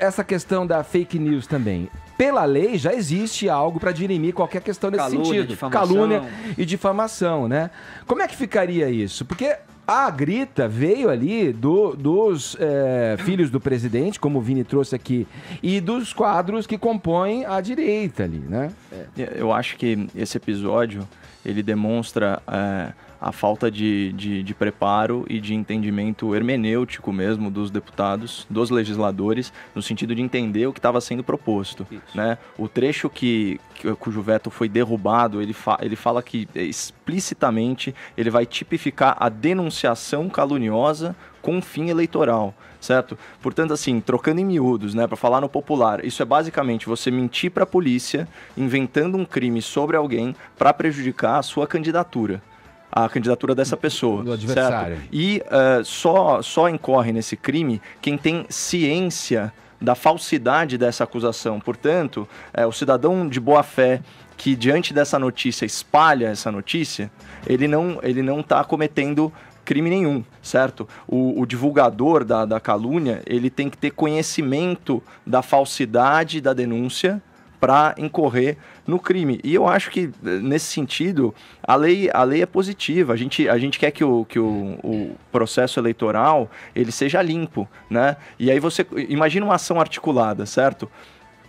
essa questão da fake news também. Pela lei já existe algo para dirimir qualquer questão nesse Calúnia, sentido. Difamação. Calúnia e difamação, né? Como é que ficaria isso? Porque a grita veio ali do, dos é, filhos do presidente, como o Vini trouxe aqui, e dos quadros que compõem a direita ali, né? É, eu acho que esse episódio ele demonstra é, a falta de, de, de, preparo e de entendimento hermenêutico mesmo dos deputados, dos legisladores, no sentido de entender o que estava sendo proposto. Né? O trecho que, que, cujo veto foi derrubado, ele, fa, ele fala que explicitamente ele vai tipificar a denunciação caluniosa com fim eleitoral, certo? Portanto, assim, trocando em miúdos, né, para falar no popular, isso é basicamente você mentir para a polícia, inventando um crime sobre alguém para prejudicar a sua candidatura a candidatura dessa pessoa. Do adversário. Certo? E uh, só, só incorre nesse crime quem tem ciência da falsidade dessa acusação. Portanto, é, o cidadão de boa fé que diante dessa notícia espalha essa notícia, ele não ele não está cometendo crime nenhum, certo? O, o, divulgador da, da calúnia ele tem que ter conhecimento da falsidade da denúncia para incorrer no crime. E eu acho que, eh, nesse sentido, a lei, a lei é positiva. A gente, a gente quer que, o, que o, o processo eleitoral ele seja limpo, né? E aí você imagina uma ação articulada, certo?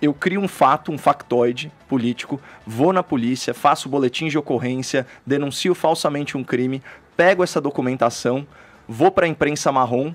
eu crio um fato, um factoide político, vou na polícia, faço boletim de ocorrência, denuncio falsamente um crime, pego essa documentação, vou para a imprensa marrom,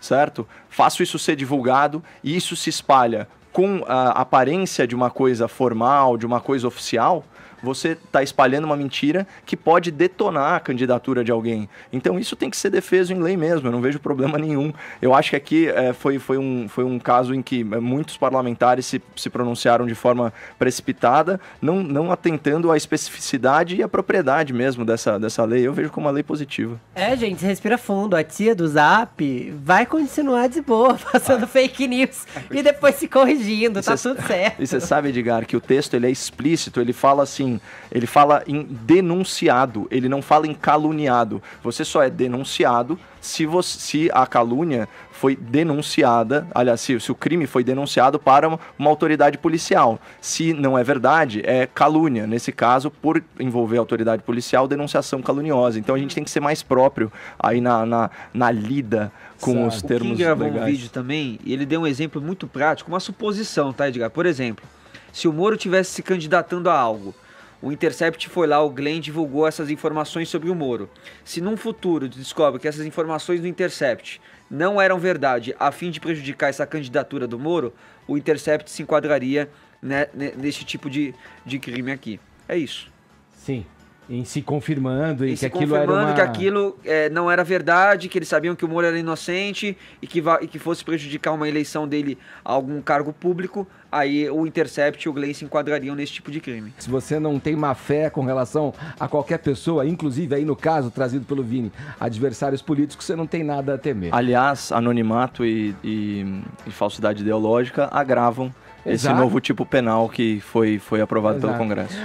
certo? Faço isso ser divulgado e isso se espalha com a aparência de uma coisa formal, de uma coisa oficial, você está espalhando uma mentira que pode detonar a candidatura de alguém. Então isso tem que ser defeso em lei mesmo, eu não vejo problema nenhum. Eu acho que aqui é, foi, foi, um, foi um caso em que eh, muitos parlamentares se, se pronunciaram de forma precipitada, não, não atentando à especificidade e à propriedade mesmo dessa, dessa lei. Eu vejo como uma lei positiva. É, gente, respira fundo. A tia do Zap vai continuar de boa, passando ah. fake news e depois se corrigindo, e tá cê, tudo certo. E você sabe, Edgar, que o texto ele é explícito, ele fala assim, ele fala em denunciado, ele não fala em caluniado. Você só é denunciado se, você, se a calúnia foi denunciada, aliás, se, se, o crime foi denunciado para uma, uma, autoridade policial. Se não é verdade, é calúnia. Nesse caso, por envolver a autoridade policial, denunciação caluniosa. Então a gente tem que ser mais próprio aí na, na, na lida com Sabe. os termos o gravou legais. um vídeo também e ele deu um exemplo muito prático, uma suposição, tá, Edgar? Por exemplo, se o Moro tivesse se candidatando a algo o Intercept foi lá, o Glenn divulgou essas informações sobre o Moro. Se num futuro descobre que essas informações do Intercept não eram verdade a fim de prejudicar essa candidatura do Moro, o Intercept se enquadraria né, nesse tipo de, de crime aqui. É isso. Sim em se confirmando e, e que, aquilo confirmando uma... que aquilo é, não era verdade, que eles sabiam que o Moro era inocente e que, e que fosse prejudicar uma eleição dele a algum cargo público, aí o Intercept e o Gleice enquadrariam nesse tipo de crime. Se você não tem má fé com relação a qualquer pessoa, inclusive aí no caso trazido pelo Vini, adversários políticos, você não tem nada a temer. Aliás, anonimato e, e, e falsidade ideológica agravam Exato. esse novo tipo penal que foi, foi aprovado Exato. pelo Congresso.